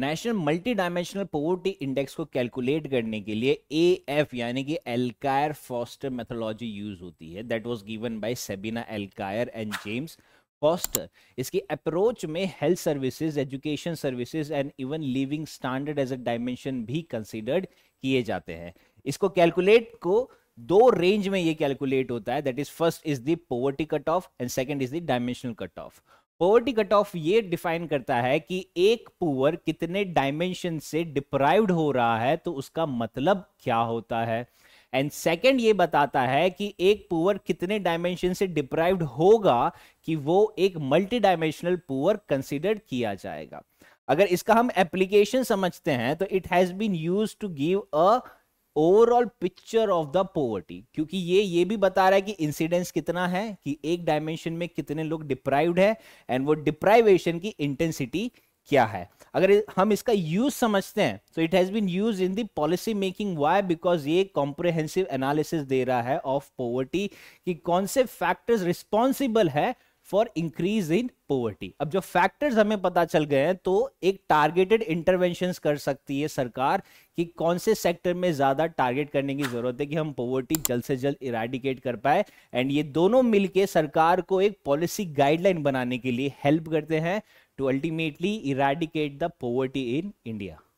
national multi dimensional poverty index को calculate करने के लिए ए एफ यानी कि एलकायर फॉस्टर मेथोलॉजी यूज होती है that was given by Sabina Alkire and James Foster इसकी अप्रोच में health services education services and even living standard as a dimension भी कंसिडर्ड किए जाते हैं इसको कैलकुलेट को दो रेंज में ये कैलकुलेट होता है that is first is the poverty cut off and second is the dimensional cut off poverty cut off ये डिफाइन करता है कि एक पुअर कितने डायमेंशन से डिप्राइव्ड हो रहा है तो उसका मतलब क्या होता है एंड सेकेंड ये बताता है कि एक पुअर कितने डायमेंशन से डिप्राइव्ड होगा कि वो एक मल्टी डायमेंशनल पुअर कंसिडर किया जाएगा अगर इसका हम एप्लीकेशन समझते हैं तो it has been use to give a overall picture of the poverty क्योंकि ये ये भी बता रहा है कि इंसिडेंस कितना है कि एक डायमेंशन में कितने लोग डिप्राइव्ड है एंड वो डिप्राइवेशन की इंटेंसिटी क्या है अगर हम इसका यूज समझते हैं तो it has been use in the policy making why because ये कॉम्प्रिहेंसिव एनालिसिस दे रहा है ऑफ पोवर्टी कि कौन से फैक्टर्स रिस्पॉन्सिबल है फॉर इंक्रीज इन पोवर्टी अब जो फैक्टर्स हमें पता चल गए हैं तो एक टारगेटेड इंटरवेंशन कर सकती है सरकार कि कौन से सेक्टर में ज़्यादा टारगेट करने की ज़रूरत है कि हम पोवर्टी जल्द से जल्द इराडिकेट कर पाए एंड ये दोनों मिलके सरकार को एक पॉलिसी गाइडलाइन बनाने के लिए हेल्प करते हैं to ultimately eradicate the poverty in India